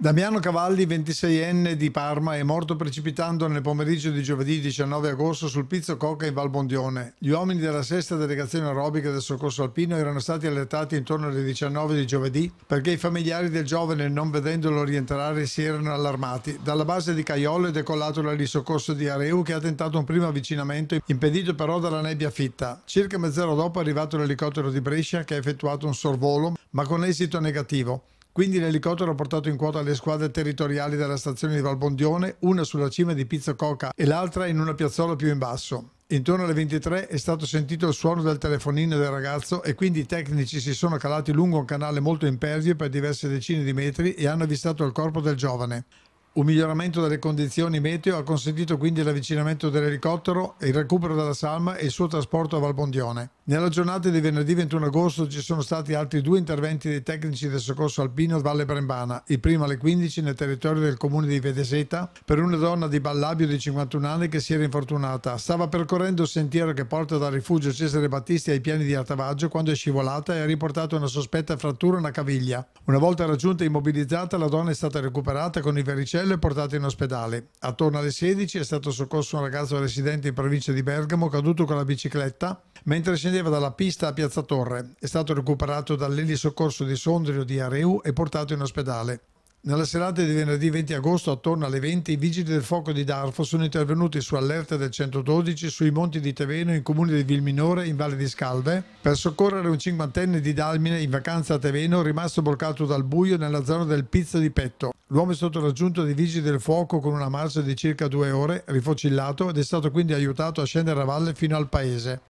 Damiano Cavalli, 26enne di Parma, è morto precipitando nel pomeriggio di giovedì 19 agosto sul Pizzo Coca in Valbondione. Gli uomini della sesta delegazione aerobica del soccorso alpino erano stati allertati intorno alle 19 di giovedì perché i familiari del giovane, non vedendolo rientrare, si erano allarmati. Dalla base di Caiolo è decollato l'elisoccorso di Areu che ha tentato un primo avvicinamento, impedito però dalla nebbia fitta. Circa mezz'ora dopo è arrivato l'elicottero di Brescia che ha effettuato un sorvolo, ma con esito negativo. Quindi l'elicottero ha portato in quota le squadre territoriali della stazione di Valbondione, una sulla cima di Pizzo Coca e l'altra in una piazzola più in basso. Intorno alle 23 è stato sentito il suono del telefonino del ragazzo e quindi i tecnici si sono calati lungo un canale molto impervio per diverse decine di metri e hanno avvistato il corpo del giovane. Un miglioramento delle condizioni meteo ha consentito quindi l'avvicinamento dell'elicottero, il recupero della salma e il suo trasporto a Valbondione. Nella giornata di venerdì 21 agosto ci sono stati altri due interventi dei tecnici del soccorso alpino Valle Brembana, il primo alle 15 nel territorio del comune di Vedeseta per una donna di Ballabio di 51 anni che si era infortunata. Stava percorrendo il sentiero che porta dal rifugio Cesare Battisti ai piani di Artavaggio quando è scivolata e ha riportato una sospetta frattura a una caviglia. Una volta raggiunta e immobilizzata la donna è stata recuperata con il vericello e portata in ospedale. Attorno alle 16 è stato soccorso un ragazzo residente in provincia di Bergamo caduto con la bicicletta mentre scendeva scendeva dalla pista a Piazza Torre. È stato recuperato dall'elisoccorso di Sondrio di Areu e portato in ospedale. Nella serata di venerdì 20 agosto, attorno alle 20, i vigili del fuoco di Darfo sono intervenuti su allerta del 112 sui monti di Teveno in comune di Vilminore, in Valle di Scalve, per soccorrere un cinquantenne di Dalmine in vacanza a Teveno rimasto bloccato dal buio nella zona del Pizzo di Petto. L'uomo è stato raggiunto dai vigili del fuoco con una marcia di circa due ore, rifocillato ed è stato quindi aiutato a scendere a valle fino al paese.